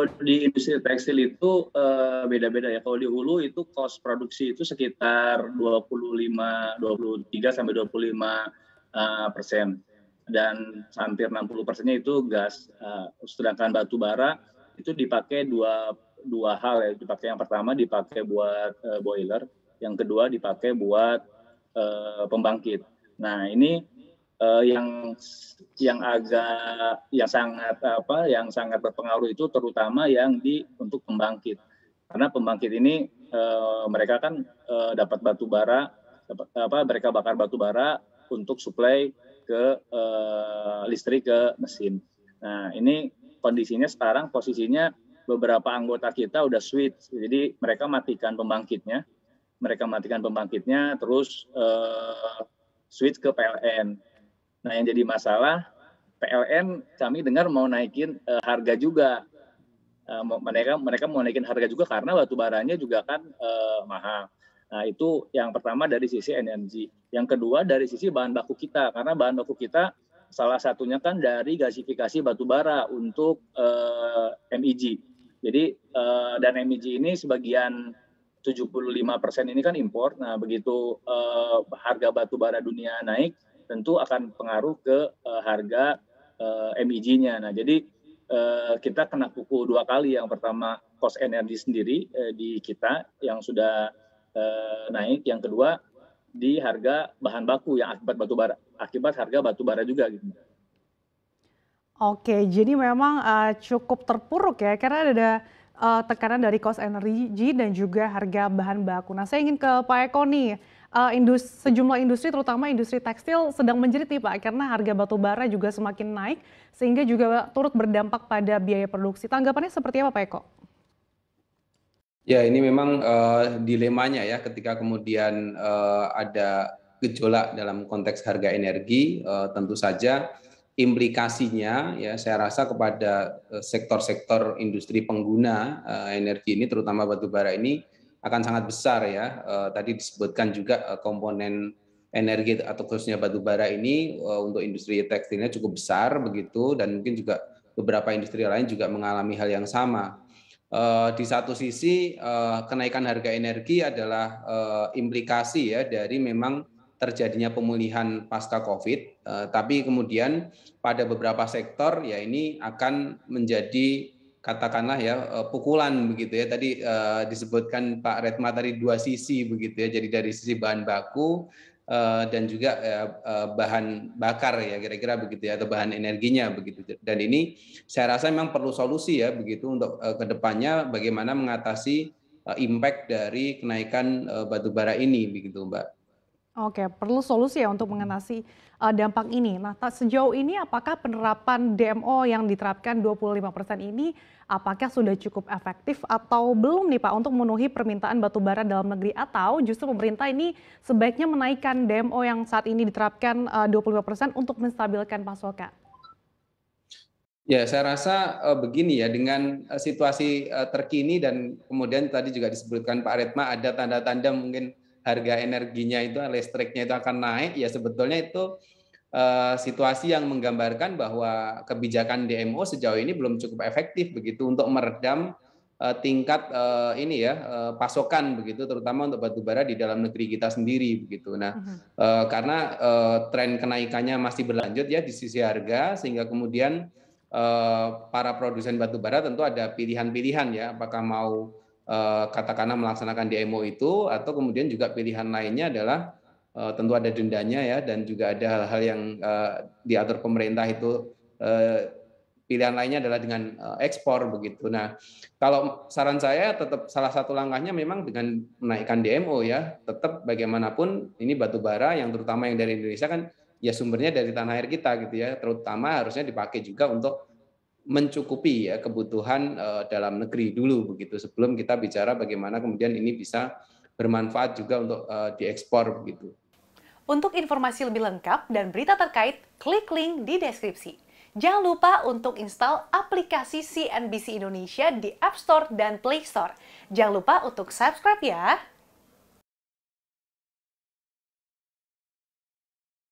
kalau di industri tekstil itu eh, beda-beda uh, ya. Kalau di hulu itu cost produksi itu sekitar 25 23 sampai 25 uh, eh, persen dan hampir 60 persennya itu gas. Uh, sedangkan batu bara itu dipakai dua dua hal ya. Dipakai yang pertama dipakai buat uh, boiler, yang kedua dipakai buat uh, pembangkit. Nah ini uh, yang yang agak yang sangat apa yang sangat berpengaruh itu terutama yang di untuk pembangkit karena pembangkit ini uh, mereka kan uh, dapat batu bara dapat, apa mereka bakar batu bara untuk suplai ke uh, listrik ke mesin nah ini kondisinya sekarang posisinya beberapa anggota kita udah switch jadi mereka matikan pembangkitnya mereka matikan pembangkitnya terus switch ke PLN Nah, yang jadi masalah PLN kami dengar mau naikin uh, harga juga. Uh, mereka mereka mau naikin harga juga karena batu baranya juga kan uh, mahal. Nah, itu yang pertama dari sisi energi. Yang kedua dari sisi bahan baku kita karena bahan baku kita salah satunya kan dari gasifikasi batu bara untuk MIG. E jadi dan MIG e ini sebagian 75% ini kan impor. Nah, begitu harga batu bara dunia naik, tentu akan pengaruh ke uh, harga uh, eh, MIG-nya. E nah, jadi uh, kita kena pukul dua kali. Yang pertama cost energi sendiri uh, di kita yang sudah uh, naik, yang kedua di harga bahan baku yang akibat batu bara, akibat harga batu bara juga gitu. Oke, jadi memang uh, cukup terpuruk ya karena ada uh, tekanan dari cost energi dan juga harga bahan baku. Nah, saya ingin ke Pak Eko nih. Uh, indus, sejumlah industri, terutama industri tekstil, sedang menjerit nih Pak, karena harga batu bara juga semakin naik, sehingga juga turut berdampak pada biaya produksi. Tanggapannya seperti apa Pak Eko? Ya, ini memang uh, dilemanya ya, ketika kemudian uh, ada gejolak dalam konteks harga energi, uh, tentu saja implikasinya ya saya rasa kepada eh, sektor-sektor industri pengguna uh, energi ini terutama batu bara ini akan sangat besar ya. Uh, tadi disebutkan juga uh, komponen energi atau khususnya batu bara ini uh, untuk industri tekstilnya cukup besar begitu dan mungkin juga beberapa industri lain juga mengalami hal yang sama. Uh, di satu sisi uh, kenaikan harga energi adalah uh, implikasi ya dari memang terjadinya pemulihan pasca COVID, eh, tapi kemudian pada beberapa sektor ya ini akan menjadi katakanlah ya eh, pukulan begitu ya tadi eh, disebutkan Pak Retma tadi dua sisi begitu ya jadi dari sisi bahan baku dan juga bahan bakar ya kira-kira begitu ya atau bahan energinya begitu dan ini saya rasa memang perlu solusi ya begitu untuk kedepannya bagaimana mengatasi impact dari kenaikan batu bara ini begitu Mbak. Oke, perlu solusi ya untuk mengatasi uh, dampak ini. Nah, sejauh ini apakah penerapan DMO yang diterapkan 25% ini apakah sudah cukup efektif atau belum nih Pak untuk memenuhi permintaan batubara dalam negeri atau justru pemerintah ini sebaiknya menaikkan DMO yang saat ini diterapkan eh, uh, 25% untuk menstabilkan pasokan? Ya, saya rasa uh, begini ya dengan uh, situasi uh, terkini dan kemudian tadi juga disebutkan Pak Retma ada tanda-tanda mungkin harga energinya itu listriknya itu akan naik ya sebetulnya itu eh, situasi yang menggambarkan bahwa kebijakan DMO sejauh ini belum cukup efektif begitu untuk meredam eh, tingkat eh, ini ya pasokan begitu terutama untuk batubara di dalam negeri kita sendiri begitu nah mhm. karena tren kenaikannya masih berlanjut ya di sisi harga sehingga kemudian para produsen batubara tentu ada pilihan-pilihan ya apakah mau Eh, katakanlah melaksanakan DMO itu atau kemudian juga pilihan lainnya adalah eh, tentu ada dendanya ya dan juga ada hal-hal yang eh, diatur pemerintah itu pilihan lainnya adalah dengan ekspor begitu. Nah, kalau saran saya tetap salah satu langkahnya memang dengan menaikkan DMO ya. Tetap bagaimanapun ini batu bara yang terutama yang dari Indonesia kan ya sumbernya dari tanah air kita gitu ya. Terutama harusnya dipakai juga untuk mencukupi ya kebutuhan uh, dalam negeri dulu begitu sebelum kita bicara bagaimana kemudian ini bisa bermanfaat juga untuk uh, diekspor begitu. Untuk informasi lebih lengkap dan berita terkait, klik link di deskripsi. Jangan lupa untuk install aplikasi CNBC Indonesia di App Store dan Play Store. Jangan lupa untuk subscribe ya.